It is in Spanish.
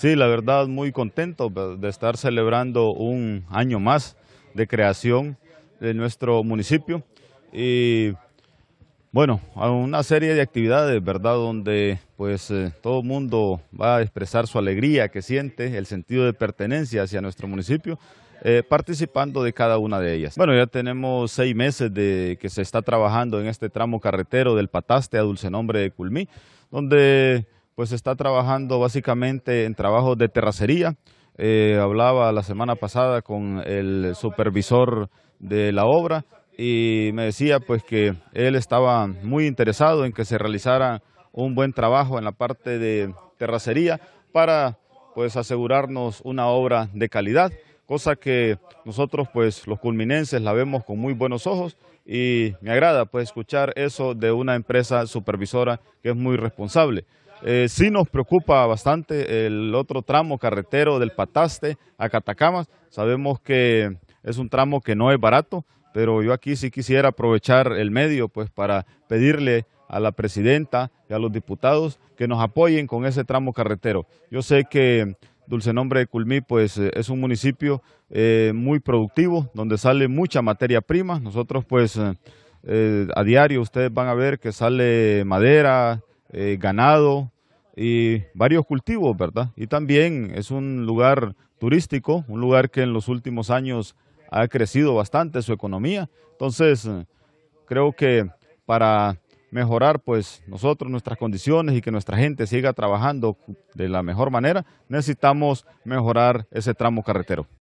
Sí, la verdad, muy contento de estar celebrando un año más de creación de nuestro municipio. Y bueno, una serie de actividades, ¿verdad? Donde pues eh, todo el mundo va a expresar su alegría que siente, el sentido de pertenencia hacia nuestro municipio. Eh, participando de cada una de ellas. Bueno, ya tenemos seis meses de que se está trabajando en este tramo carretero del Pataste a Dulce Nombre de Culmí, donde pues está trabajando básicamente en trabajo de terracería. Eh, hablaba la semana pasada con el supervisor de la obra y me decía pues que él estaba muy interesado en que se realizara un buen trabajo en la parte de terracería para pues asegurarnos una obra de calidad, cosa que nosotros pues los culminenses la vemos con muy buenos ojos y me agrada pues escuchar eso de una empresa supervisora que es muy responsable. Eh, sí nos preocupa bastante el otro tramo carretero del Pataste a Catacamas. Sabemos que es un tramo que no es barato, pero yo aquí sí quisiera aprovechar el medio pues para pedirle a la presidenta y a los diputados que nos apoyen con ese tramo carretero. Yo sé que Dulce Nombre de Culmí pues eh, es un municipio eh, muy productivo, donde sale mucha materia prima. Nosotros pues a diario ustedes van a ver que sale madera, eh, ganado y varios cultivos, ¿verdad? Y también es un lugar turístico, un lugar que en los últimos años ha crecido bastante su economía. Entonces, creo que para mejorar pues nosotros nuestras condiciones y que nuestra gente siga trabajando de la mejor manera, necesitamos mejorar ese tramo carretero.